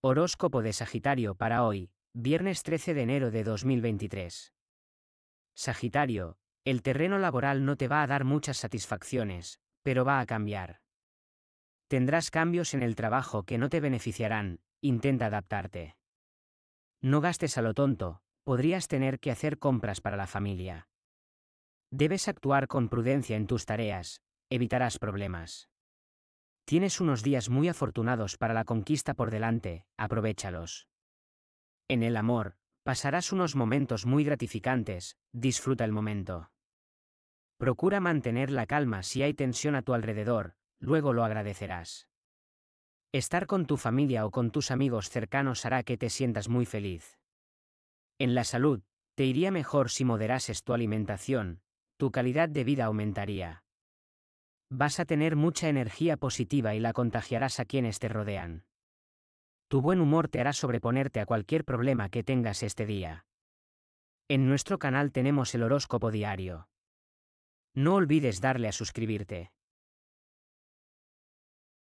Horóscopo de Sagitario para hoy, viernes 13 de enero de 2023. Sagitario, el terreno laboral no te va a dar muchas satisfacciones, pero va a cambiar. Tendrás cambios en el trabajo que no te beneficiarán, intenta adaptarte. No gastes a lo tonto, podrías tener que hacer compras para la familia. Debes actuar con prudencia en tus tareas, evitarás problemas. Tienes unos días muy afortunados para la conquista por delante, aprovechalos. En el amor, pasarás unos momentos muy gratificantes, disfruta el momento. Procura mantener la calma si hay tensión a tu alrededor, luego lo agradecerás. Estar con tu familia o con tus amigos cercanos hará que te sientas muy feliz. En la salud, te iría mejor si moderases tu alimentación, tu calidad de vida aumentaría, Vas a tener mucha energía positiva y la contagiarás a quienes te rodean. Tu buen humor te hará sobreponerte a cualquier problema que tengas este día. En nuestro canal tenemos el horóscopo diario. No olvides darle a suscribirte.